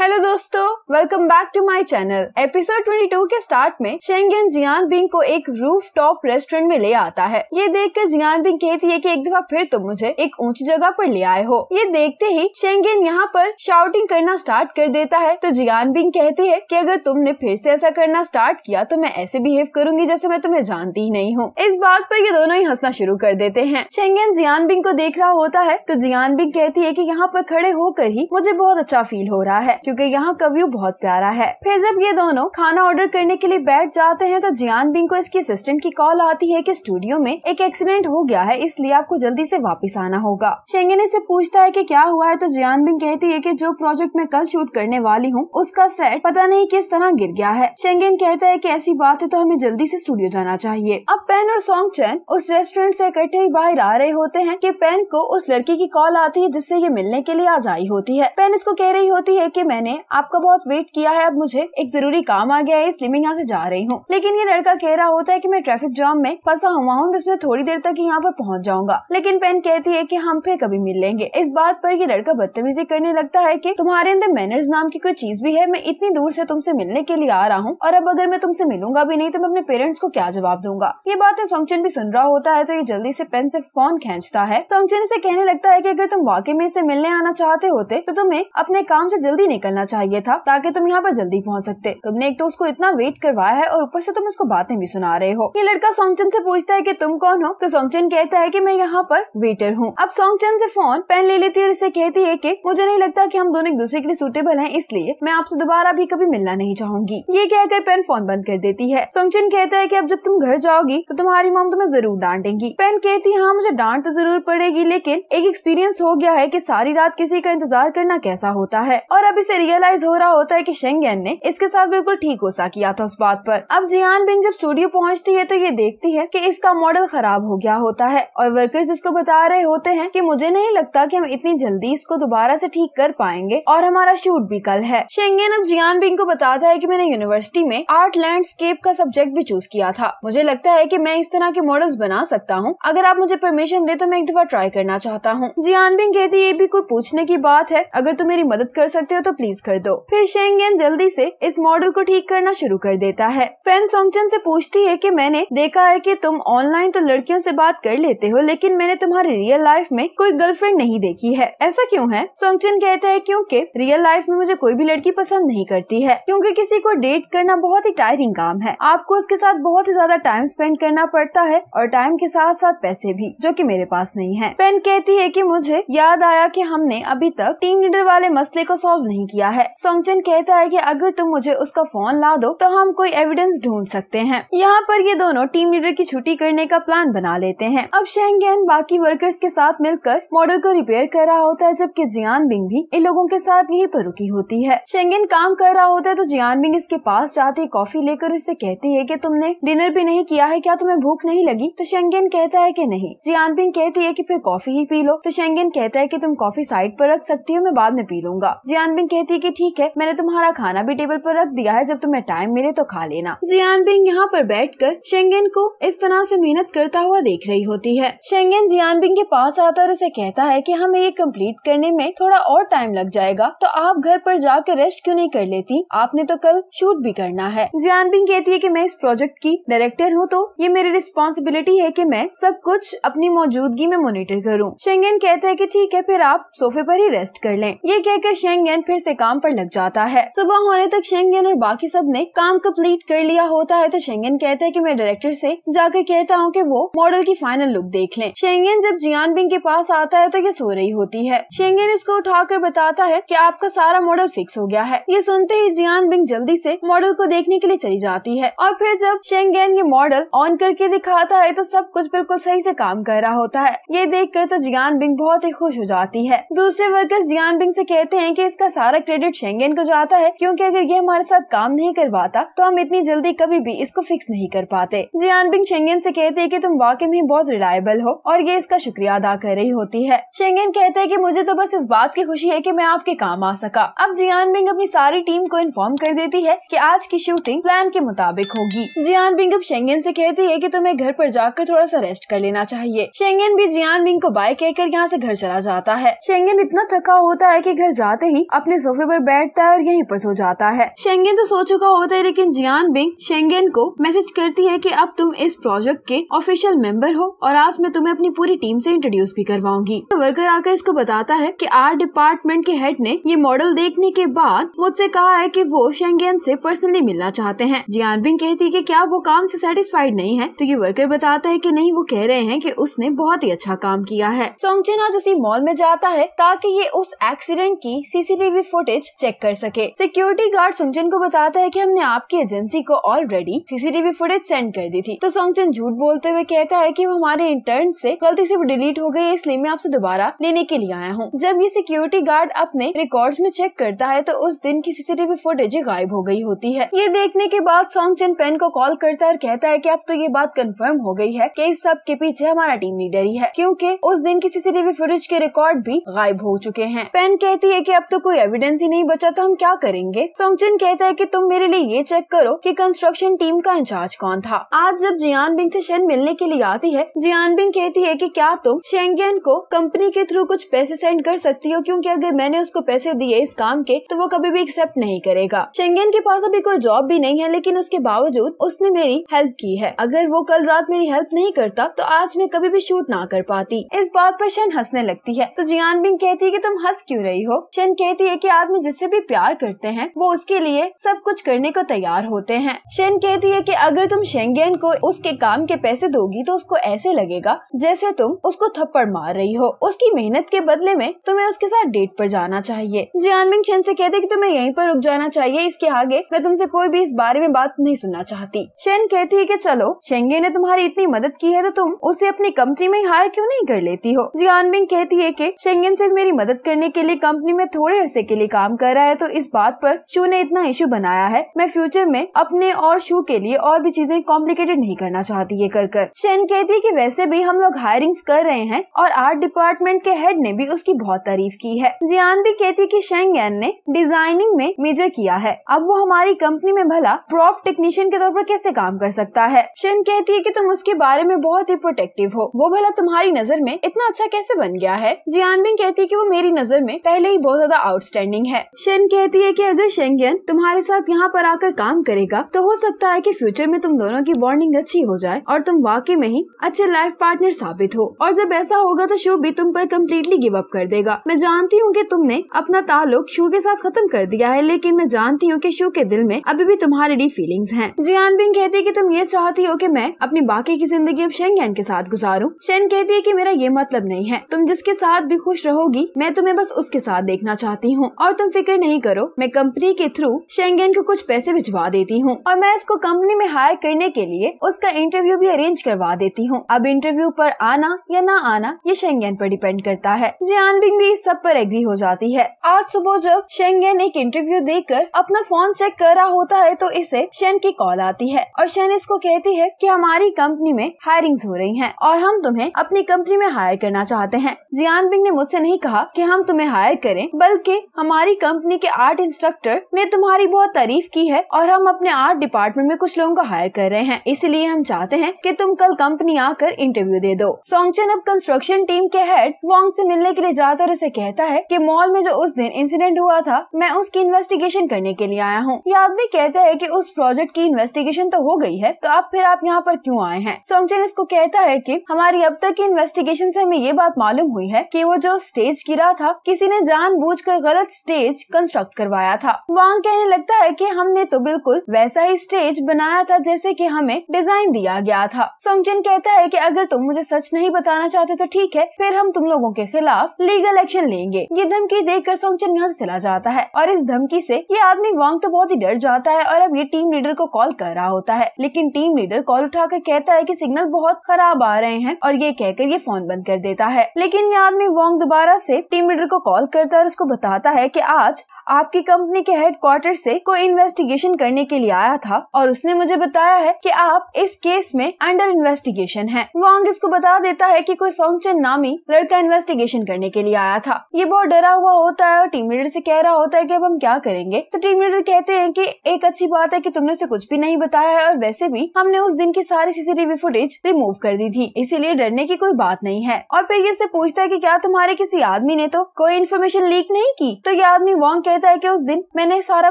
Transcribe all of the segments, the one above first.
hello दोस्तों welcome back to my channel episode 22 के start में शेंगेन जियान बिंग को एक रूफ टॉप रेस्टोरेंट में ले आता है ये देखकर जियान बिंग कहती है कि एक दफा फिर तुम मुझे एक ऊंची जगह पर ले आए हो ये देखते ही शेंगेन यहाँ पर शाउटिंग करना स्टार्ट कर देता है तो जियान बिंग कहती है की अगर तुमने फिर से ऐसा करना स्टार्ट किया तो मैं ऐसे बिहेव करूंगी जैसे मैं तुम्हें जानती ही नहीं हूँ इस बात पर ये दोनों ही हंसना शुरू कर देते हैं शेंगेन जियान बिंग को देख रहा होता है तो जियान बिंग कहती है की यहाँ पर खड़े होकर ही मुझे बहुत अच्छा फील हो रहा है क्योंकि यहाँ का व्यू बहुत प्यारा है फिर जब ये दोनों खाना ऑर्डर करने के लिए बैठ जाते हैं तो जियान बिंग को इसकी असिस्टेंट की कॉल आती है कि स्टूडियो में एक एक्सीडेंट हो गया है इसलिए आपको जल्दी से वापस आना होगा शेंगन इससे पूछता है कि क्या हुआ है तो जियान बिंग कहती है कि जो प्रोजेक्ट मैं कल शूट करने वाली हूँ उसका सेट पता नहीं किस तरह गिर गया है शेंगेन कहता है की ऐसी बात है तो हमें जल्दी ऐसी स्टूडियो जाना चाहिए अब पेन और सॉन्ग चैन उस रेस्टोरेंट ऐसी इकट्ठे ही बाहर आ रहे होते हैं की पेन को उस लड़की की कॉल आती है जिससे ये मिलने के लिए आज आई होती है पेन इसको कह रही होती है की मैं मैंने आपका बहुत वेट किया है अब मुझे एक जरूरी काम आ गया है इसलिए मैं यहाँ से जा रही हूँ लेकिन ये लड़का कह रहा होता है की मैं ट्रैफिक जाम में फंसा हुआ हूँ इसमें थोड़ी देर तक यहाँ पर पहुँच जाऊंगा लेकिन पेन कहती है की हम फिर कभी मिल लेंगे इस बात पर ये लड़का बदतमीजी करने लगता है की तुम्हारे अंदर मैनर्स नाम की कोई चीज भी है मैं इतनी दूर से तुमसे मिलने के लिए आ रहा हूँ और अब अगर मैं तुमसे मिलूंगा भी नहीं तो मैं अपने पेरेंट्स को क्या जवाब दूंगा ये बातें सोंगचन भी सुन रहा होता है तो ये जल्दी से पेन से फोन खेचता है सोंगचन से कहने लगता है की अगर तुम वाकई में इसे मिलने आना चाहते होते तो तुम्हें अपने काम से जल्दी निकल करना चाहिए था ताकि तुम यहाँ पर जल्दी पहुँच सकते तुमने एक तो उसको इतना वेट करवाया है और ऊपर से तुम उसको बातें भी सुना रहे हो ये लड़का सोंगचन से पूछता है की तुम कौन हो तो सोंगचन कहता है की मैं यहाँ पर वेटर हूँ अब सोंगचन से फोन पेन ले लेती है और इसे कहती है की मुझे नहीं लगता की हम दोनों एक दूसरे के लिए सूटेबल है इसलिए मैं आपसे दोबारा भी कभी मिलना नहीं चाहूंगी ये कहकर पेन फोन बंद कर देती है सोंगचन कहता है की अब जब तुम घर जाओगी तो तुम्हारी मोम तुम्हें जरूर डांटेंगी पेन कहती है हाँ मुझे डांट तो जरूर पड़ेगी लेकिन एक एक्सपीरियंस हो गया है की सारी रात किसी का इंतजार करना कैसा होता है और अब इसे रियलाइज हो रहा होता है कि शेंगेन ने इसके साथ बिल्कुल ठीक गुस्सा किया था उस बात पर अब जियान बिंग जब स्टूडियो पहुंचती है तो ये देखती है कि इसका मॉडल खराब हो गया होता है और वर्कर्स इसको बता रहे होते हैं कि मुझे नहीं लगता कि हम इतनी जल्दी इसको दोबारा से ठीक कर पाएंगे और हमारा शूट भी कल है शेंगेन अब जियान बिंग को बताता है की मैंने यूनिवर्सिटी में आर्ट लैंडस्केप का सब्जेक्ट भी चूज किया था मुझे लगता है की मैं इस तरह के मॉडल्स बना सकता हूँ अगर आप मुझे परमिशन दे तो मैं एक दफा ट्राई करना चाहता हूँ जियान बिंग कहती ये भी कोई पूछने की बात है अगर तुम मेरी मदद कर सकते हो तो प्लीज रिलीज कर दो फिर शेंगेन जल्दी से इस मॉडल को ठीक करना शुरू कर देता है फैन सोंगचन से पूछती है कि मैंने देखा है कि तुम ऑनलाइन तो लड़कियों से बात कर लेते हो लेकिन मैंने तुम्हारी रियल लाइफ में कोई गर्लफ्रेंड नहीं देखी है ऐसा क्यूँ है सोंगचन कहता है क्यूँकी रियल लाइफ में मुझे कोई भी लड़की पसंद नहीं करती है क्यूँकी किसी को डेट करना बहुत ही टायरिंग काम है आपको उसके साथ बहुत ही ज्यादा टाइम स्पेंड करना पड़ता है और टाइम के साथ साथ पैसे भी जो की मेरे पास नहीं है पेन कहती है की मुझे याद आया की हमने अभी तक टीम लीडर वाले मसले को सॉल्व नहीं किया किया है सोंगचन कहता है कि अगर तुम मुझे उसका फोन ला दो तो हम कोई एविडेंस ढूंढ सकते हैं यहाँ पर ये दोनों टीम लीडर की छुट्टी करने का प्लान बना लेते हैं अब शेंग बाकी वर्कर्स के साथ मिलकर मॉडल को रिपेयर कर रहा होता है जबकि जियान बिंग भी इन लोगों के साथ यही पर रुकी होती है शेंगेन काम कर रहा होता है तो जियान बिंग इसके पास जाते कॉफी लेकर उससे कहती है की तुमने डिनर भी नहीं किया है क्या तुम्हे भूख नहीं लगी तो शेंगेन कहता है की नहीं जियान बिंग कहती है की फिर कॉफी ही पी लो तो शेंगेन कहता है की तुम कॉफी साइड पर रख सकती हो मैं बाद में पी लूंगा जियान बिंग कहती थी कि ठीक है मैंने तुम्हारा खाना भी टेबल पर रख दिया है जब तुम्हें टाइम मिले तो खा लेना जियान बिंग यहाँ पर बैठकर शेंगेन को इस तरह से मेहनत करता हुआ देख रही होती है शेंगेन जियान बिंग के पास आता और उसे कहता है की हमें ये कम्प्लीट करने में थोड़ा और टाइम लग जाएगा तो आप घर पर जाकर रेस्ट क्यों नहीं कर लेती आपने तो कल शूट भी करना है जियान बिंग कहती है कि मैं इस प्रोजेक्ट की डायरेक्टर हूँ तो ये मेरी रिस्पॉन्सिबिलिटी है कि मैं सब कुछ अपनी मौजूदगी में मोनिटर करूँ शेंगेन कहता है कि ठीक है फिर आप सोफे पर ही रेस्ट कर लें ये कहकर शेंगेन फिर से से काम पर लग जाता है सुबह होने तक शेंगन और बाकी सब ने काम कम्प्लीट कर लिया होता है तो शेंगन कहते हैं कि मैं डायरेक्टर से जाकर कहता हूँ कि वो मॉडल की फाइनल लुक देख लें शेंगन जब जियान बिंग के पास आता है तो ये सो रही होती है शेंगन इसको उठाकर बताता है की आपका सारा मॉडल फिक्स हो गया है ये सुनते ही जियान बिंग जल्दी ऐसी मॉडल को देखने के लिए चली जाती है और फिर जब शेंगन ये मॉडल ऑन करके दिखाता है तो सब कुछ बिल्कुल सही ऐसी काम कर रहा होता है ये देख कर तो जियान बिंग बहुत ही खुश हो जाती है दूसरे वर्कर्स जियान बिंग से कहते हैं कि इसका सारा क्रेडिट शेंगेन को जाता है क्योंकि अगर ये हमारे साथ काम नहीं करवाता तो हम इतनी जल्दी कभी भी इसको फिक्स नहीं कर पाते जियान बिंग शेंगेन से कहते हैं कि तुम वाकई में बहुत रिलायबल हो और ये इसका शुक्रिया अदा कर रही होती है शेंगेन कहते हैं कि मुझे तो बस इस बात की खुशी है कि मैं आपके काम आ सका अब जियान बिंग अपनी सारी टीम को इन्फॉर्म कर देती है कि आज की शूटिंग प्लान के मुताबिक होगी जियान बिंग अब शेंगेन से कहती है कि तुम्हें घर पर जाकर थोड़ा सा रेस्ट कर लेना चाहिए शेंगेन भी जियान बिंग को बाय कहकर यहाँ से घर चला जाता है शेंगेन इतना थका होता है कि घर जाते ही अपने सोफे पर बैठता है और यहीं पर सो जाता है शेंगेन तो सो चुका होता है लेकिन जियान बिंग शेंगेन को मैसेज करती है कि अब तुम इस प्रोजेक्ट के ऑफिशियल मेंबर हो और आज मैं तुम्हें अपनी पूरी टीम से इंट्रोड्यूस भी करवाऊंगी तो वर्कर आकर इसको बताता है की आर्ट डिपार्टमेंट के हेड ने ये मॉडल देखने के बाद मुझसे कहा है की वो शेंगेन ऐसी पर्सनली मिलना चाहते हैं जियान बिंग कहती है की क्या वो काम ऐसी सेटिस्फाइड नहीं है तो ये वर्कर बताता है की नहीं वो कह रहे हैं की उसने बहुत ही अच्छा काम किया है सोंगचेन आज उसी मॉल में जाता है ताकि ये उस एक्सीडेंट की सीसीटीवी फुटेज फुटेज चेक कर सके सिक्योरिटी गार्ड सुंगचन को बताता है की हमने आपकी एजेंसी को ऑलरेडी सीसीटीवी फुटेज सेंड कर दी थी तो सुंगचन झूठ बोलते हुए कहता है की वो हमारे इंटर्न ऐसी गलती से वो डिलीट हो गई इसलिए मैं आपसे दोबारा लेने के लिए आया हूँ जब ये सिक्योरिटी गार्ड अपने रिकॉर्ड में चेक करता है तो उस दिन की सीसीटीवी फुटेज गायब हो गयी होती है ये देखने के बाद सोंग पेन को कॉल करता है और कहता है की अब तो ये बात कन्फर्म हो गयी है की इस सब के पीछे हमारा टीम लीडर ही है क्यूँकी उस दिन की सीसीटीवी फुटेज के रिकॉर्ड भी गायब हो चुके हैं पेन कहती है की अब तो कोई एविडेंस वैकेंसी नहीं बचा तो हम क्या करेंगे सोंगचिन कहता है की तुम मेरे लिए ये चेक करो की कंस्ट्रक्शन टीम का इंचार्ज कौन था आज जब जियान बिंग ऐसी शेन मिलने के लिए आती है जियान बिंग कहती है कि क्या तुम शेंगेन को कंपनी के थ्रू कुछ पैसे सेंड कर सकती हो क्योंकि अगर मैंने उसको पैसे दिए इस काम के तो वो कभी भी एक्सेप्ट नहीं करेगा शेंगेन के पास अभी कोई जॉब भी नहीं है लेकिन उसके बावजूद उसने मेरी हेल्प की है अगर वो कल रात मेरी हेल्प नहीं करता तो आज मैं कभी भी शूट ना कर पाती इस बात पर शन हंसने लगती है तो जियान बिंग कहती है कि तुम हंस क्यों रही हो शेन कहती है कि आदमी जिससे भी प्यार करते हैं वो उसके लिए सब कुछ करने को तैयार होते हैं शेन कहती है कि अगर तुम शेंगेन को उसके काम के पैसे दोगी तो उसको ऐसे लगेगा जैसे तुम उसको थप्पड़ मार रही हो उसकी मेहनत के बदले में तुम्हें उसके साथ डेट पर जाना चाहिए जियानमिंग शेन से कहते की तुम्हें यही पर रुक जाना चाहिए इसके आगे मैं तुमसे कोई भी इस बारे में बात नहीं सुनना चाहती शेन कहती है की चलो शेंगे ने तुम्हारी इतनी मदद की है तो तुम उसे अपनी कंपनी में हायर क्यों नहीं कर लेती हो जियानमिंग कहती है की शेंगेन सिर्फ मेरी मदद करने के लिए कंपनी में थोड़े अरसे के लिए काम कर रहा है तो इस बात पर शू ने इतना इश्यू बनाया है मैं फ्यूचर में अपने और शू के लिए और भी चीजें कॉम्प्लिकेटेड नहीं करना चाहती ये कर कर शेन कहती है की वैसे भी हम लोग हायरिंग कर रहे हैं और आर्ट डिपार्टमेंट के हेड ने भी उसकी बहुत तारीफ की है जियान भी कहती की शेन गैन ने डिजाइनिंग में मेजर किया है अब वो हमारी कंपनी में भला प्रॉप टेक्नीशियन के तौर पर कैसे काम कर सकता है शेन कहती है की तुम उसके बारे में बहुत ही प्रोटेक्टिव हो वो भला तुम्हारी नजर में इतना अच्छा कैसे बन गया है भी कहती है की वो मेरी नजर में पहले ही बहुत ज्यादा आउटस्टैंडिंग ट्रेनिंग है शेन कहती है कि अगर शेंगेन तुम्हारे साथ यहाँ पर आकर काम करेगा तो हो सकता है कि फ्यूचर में तुम दोनों की बॉन्डिंग अच्छी हो जाए और तुम वाकई में ही अच्छे लाइफ पार्टनर साबित हो और जब ऐसा होगा तो शो भी तुम पर कम्प्लीटली गिव अप कर देगा मैं जानती हूँ की तुमने अपना ताल्लुक शो के साथ खत्म कर दिया है लेकिन मैं जानती हूँ की शो के दिल में अभी भी तुम्हारे लिए फीलिंग है जियान बिंग कहती है की तुम ये चाहती हो की मैं अपनी बाकी की जिंदगी अब शेंगेन के साथ गुजारू शेन कहती है की मेरा ये मतलब नहीं है तुम जिसके साथ भी खुश रहोगी मैं तुम्हें बस उसके साथ देखना चाहती हूँ और और तुम फिक्र नहीं करो मैं कंपनी के थ्रू शेंगेन को कुछ पैसे भिजवा देती हूँ और मैं इसको कंपनी में हायर करने के लिए उसका इंटरव्यू भी अरेंज करवा देती हूँ अब इंटरव्यू पर आना या ना आना ये शेंगेन पर डिपेंड करता है जियान बिंग भी इस सब पर एग्री हो जाती है आज सुबह जब शेंगेन एक इंटरव्यू देकर अपना फोन चेक कर रहा होता है तो इसे शेन की कॉल आती है और शेन इसको कहती है की हमारी कंपनी में हायरिंग हो रही है और हम तुम्हें अपनी कंपनी में हायर करना चाहते है जियान बिंग ने मुझसे नहीं कहा की हम तुम्हें हायर करें बल्कि हम हमारी कंपनी के आर्ट इंस्ट्रक्टर ने तुम्हारी बहुत तारीफ की है और हम अपने आर्ट डिपार्टमेंट में कुछ लोगों को हायर कर रहे हैं इसलिए हम चाहते हैं कि तुम कल कंपनी आकर इंटरव्यू दे दो सोंगचन अब कंस्ट्रक्शन टीम के हेड वॉन्ग से मिलने के लिए जाता और उसे कहता है कि मॉल में जो उस दिन इंसिडेंट हुआ था मैं उसकी इन्वेस्टिगेशन करने के लिए आया हूँ ये आदमी कहते है की उस प्रोजेक्ट की इन्वेस्टिगेशन तो हो गई है तो अब फिर आप यहाँ पर क्यूँ आए हैं सोंगचन इसको कहता है की हमारी अब तक की इन्वेस्टिगेशन ऐसी हमें ये बात मालूम हुई है की वो जो स्टेज गिरा था किसी ने जान गलत स्टेज कंस्ट्रक्ट करवाया था वांग कहने लगता है कि हमने तो बिल्कुल वैसा ही स्टेज बनाया था जैसे कि हमें डिजाइन दिया गया था सोंगचिन कहता है कि अगर तुम मुझे सच नहीं बताना चाहते तो ठीक है फिर हम तुम लोगों के खिलाफ लीगल एक्शन लेंगे ये धमकी देख कर सोंगचिन यहाँ चला जाता है और इस धमकी ऐसी ये आदमी वांग तो बहुत ही डर जाता है और अब ये टीम लीडर को कॉल कर रहा होता है लेकिन टीम लीडर कॉल उठा कहता है की सिग्नल बहुत खराब आ रहे हैं और ये कहकर ये फोन बंद कर देता है लेकिन ये आदमी वांग दोबारा से टीम लीडर को कॉल करता है और उसको बताता है कि आज आपकी कंपनी के हेडक्वार्टर से कोई इन्वेस्टिगेशन करने के लिए आया था और उसने मुझे बताया है कि आप इस केस में अंडर इन्वेस्टिगेशन है वांग इसको बता देता है कि कोई सोंगचन नामी लड़का इन्वेस्टिगेशन करने के लिए आया था ये बहुत डरा हुआ होता है और टीम लीडर से कह रहा होता है की अब हम क्या करेंगे तो टीम लीडर कहते हैं की एक अच्छी बात है की तुमने उसे कुछ भी नहीं बताया है और वैसे भी हमने उस दिन की सारी सीसीटीवी फुटेज रिमूव कर दी थी इसीलिए डरने की कोई बात नहीं है और फिर ये पूछता है की क्या तुम्हारे किसी आदमी ने तो कोई इन्फॉर्मेशन लीक नहीं की तो ये आदमी वॉन्ग कहता है कि उस दिन मैंने सारा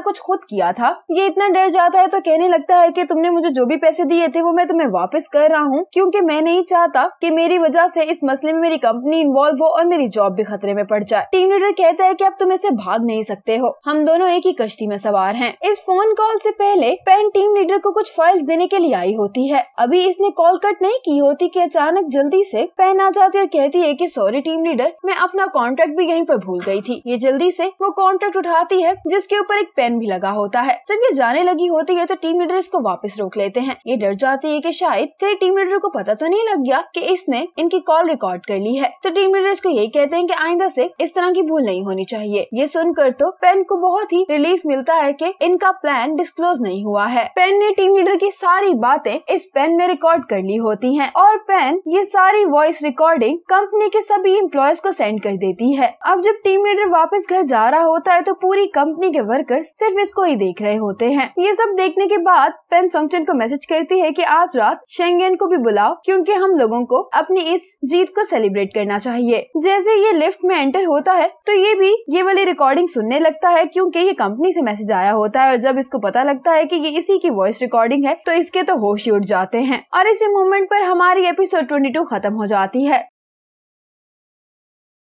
कुछ खुद किया था ये इतना डर जाता है तो कहने लगता है कि तुमने मुझे जो भी पैसे दिए थे वो मैं तुम्हें वापस कर रहा हूँ क्योंकि मैं नहीं चाहता कि मेरी वजह से इस मसले में मेरी कंपनी इन्वॉल्व हो और मेरी जॉब भी खतरे में पड़ जाए टीम लीडर कहता है कि अब तुम इसे भाग नहीं सकते हो हम दोनों एक ही कश्ती में सवार है इस फोन कॉल से पहले पेन टीम लीडर को कुछ फाइल्स देने के लिए आई होती है अभी इसने कॉल कट नहीं की होती की अचानक जल्दी से पेन आ जाती और कहती है की सॉरी टीम लीडर मैं अपना कॉन्ट्रैक्ट भी यहीं पर भूल गई थी ये जल्दी से वो कॉन्ट्रैक्ट उठाती है जिसके ऊपर एक पेन भी लगा होता है जब ये जाने लगी होती है तो टीम लीडर इसको वापस रोक लेते हैं ये डर जाती है की शायद कई टीम लीडर को पता तो नहीं लग गया की इसने इनकी कॉल रिकॉर्ड कर ली है तो टीम लीडर इसको यही कहते हैं की आइंदा ऐसी इस तरह की भूल नहीं होनी चाहिए ये सुनकर तो पेन को बहुत ही रिलीफ मिलता है की इनका प्लान डिस्कलोज नहीं हुआ है पेन ने टीम लीडर की सारी बातें इस पेन में रिकॉर्ड कर ली होती है और पेन ये सारी वॉइस रिकॉर्डिंग कंपनी के सभी इम्प्लॉयज को सेंड कर देती है अब जब टीम लीडर वापस घर जा बंटवारा होता है तो पूरी कंपनी के वर्कर्स सिर्फ इसको ही देख रहे होते हैं ये सब देखने के बाद पेन सोंगचन को मैसेज करती है कि आज रात शेंगेन को भी बुलाओ क्योंकि हम लोगों को अपनी इस जीत को सेलिब्रेट करना चाहिए जैसे ये लिफ्ट में एंटर होता है तो ये भी ये वाली रिकॉर्डिंग सुनने लगता है क्योंकि ये कंपनी से मैसेज आया होता है और जब इसको पता लगता है कि ये इसी की वॉइस रिकॉर्डिंग है तो इसके तो होश उठ जाते हैं और इसी मोमेंट पर हमारी एपिसोड 22 खत्म हो जाती है